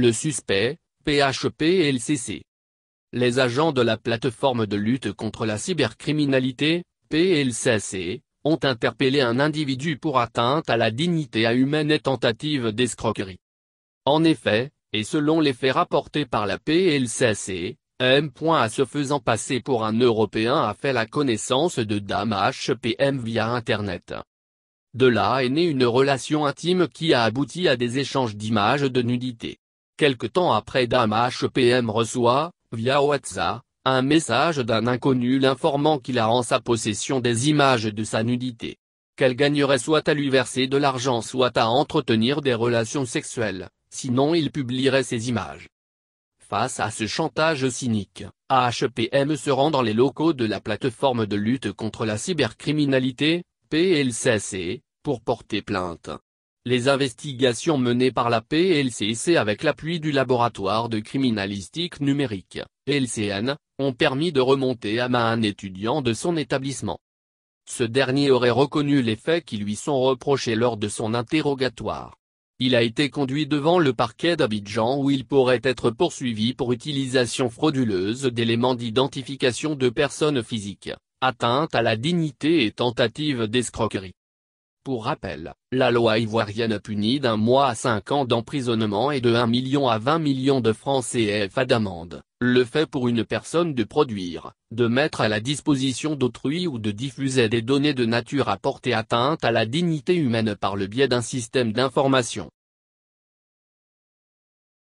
Le suspect, PHP et LCC. Les agents de la plateforme de lutte contre la cybercriminalité, PLCC, ont interpellé un individu pour atteinte à la dignité humaine et tentative d'escroquerie. En effet, et selon les faits rapportés par la PLCC, M. à se faisant passer pour un Européen a fait la connaissance de Dame HPM via Internet. De là est née une relation intime qui a abouti à des échanges d'images de nudité. Quelque temps après Dame HPM reçoit, via WhatsApp, un message d'un inconnu l'informant qu'il a en sa possession des images de sa nudité. Qu'elle gagnerait soit à lui verser de l'argent soit à entretenir des relations sexuelles, sinon il publierait ses images. Face à ce chantage cynique, HPM se rend dans les locaux de la plateforme de lutte contre la cybercriminalité, PLCC, pour porter plainte. Les investigations menées par la PLCC avec l'appui du laboratoire de criminalistique numérique, LCN, ont permis de remonter à main un étudiant de son établissement. Ce dernier aurait reconnu les faits qui lui sont reprochés lors de son interrogatoire. Il a été conduit devant le parquet d'Abidjan où il pourrait être poursuivi pour utilisation frauduleuse d'éléments d'identification de personnes physiques, atteinte à la dignité et tentative d'escroquerie. Pour rappel, la loi ivoirienne punit d'un mois à cinq ans d'emprisonnement et de 1 million à 20 millions de francs CFA d'amende, le fait pour une personne de produire, de mettre à la disposition d'autrui ou de diffuser des données de nature à porter atteinte à la dignité humaine par le biais d'un système d'information.